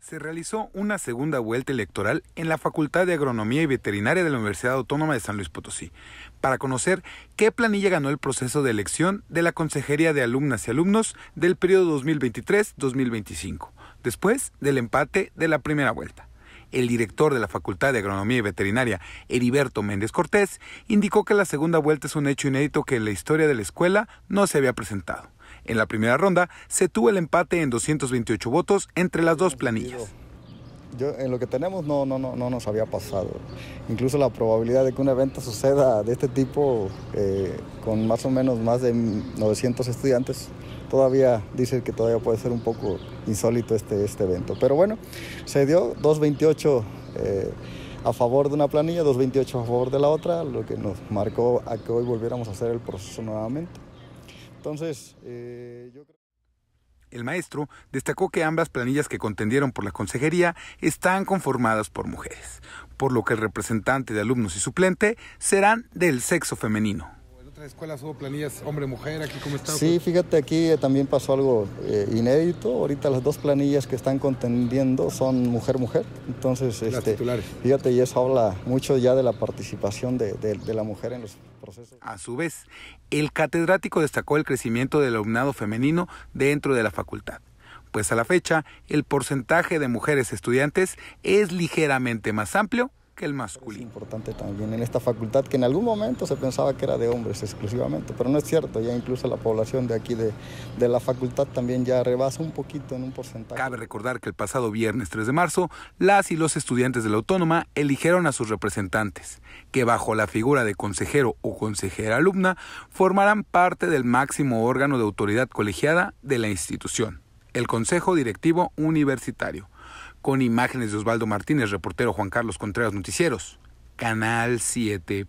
Se realizó una segunda vuelta electoral en la Facultad de Agronomía y Veterinaria de la Universidad Autónoma de San Luis Potosí para conocer qué planilla ganó el proceso de elección de la Consejería de Alumnas y Alumnos del periodo 2023-2025, después del empate de la primera vuelta el director de la Facultad de Agronomía y Veterinaria, Heriberto Méndez Cortés, indicó que la segunda vuelta es un hecho inédito que en la historia de la escuela no se había presentado. En la primera ronda se tuvo el empate en 228 votos entre las dos planillas en lo que tenemos no, no, no, no nos había pasado. Incluso la probabilidad de que un evento suceda de este tipo eh, con más o menos más de 900 estudiantes todavía dice que todavía puede ser un poco insólito este, este evento. Pero bueno, se dio 228 eh, a favor de una planilla, 228 a favor de la otra, lo que nos marcó a que hoy volviéramos a hacer el proceso nuevamente. Entonces, eh, yo el maestro destacó que ambas planillas que contendieron por la consejería están conformadas por mujeres, por lo que el representante de alumnos y suplente serán del sexo femenino la escuela hubo planillas hombre-mujer, aquí cómo está? Sí, pues. fíjate, aquí eh, también pasó algo eh, inédito. Ahorita las dos planillas que están contendiendo son mujer-mujer. Entonces, este, titulares. fíjate, y eso habla mucho ya de la participación de la mujer en los procesos. A su vez, el catedrático destacó el crecimiento del alumnado femenino dentro de la facultad pues a la fecha el porcentaje de mujeres estudiantes es ligeramente más amplio el masculino. Es importante también en esta facultad que en algún momento se pensaba que era de hombres exclusivamente, pero no es cierto, ya incluso la población de aquí de, de la facultad también ya rebasa un poquito en un porcentaje. Cabe recordar que el pasado viernes 3 de marzo, las y los estudiantes de la autónoma eligieron a sus representantes, que bajo la figura de consejero o consejera alumna formarán parte del máximo órgano de autoridad colegiada de la institución, el Consejo Directivo Universitario con imágenes de Osvaldo Martínez, reportero Juan Carlos Contreras Noticieros, Canal 7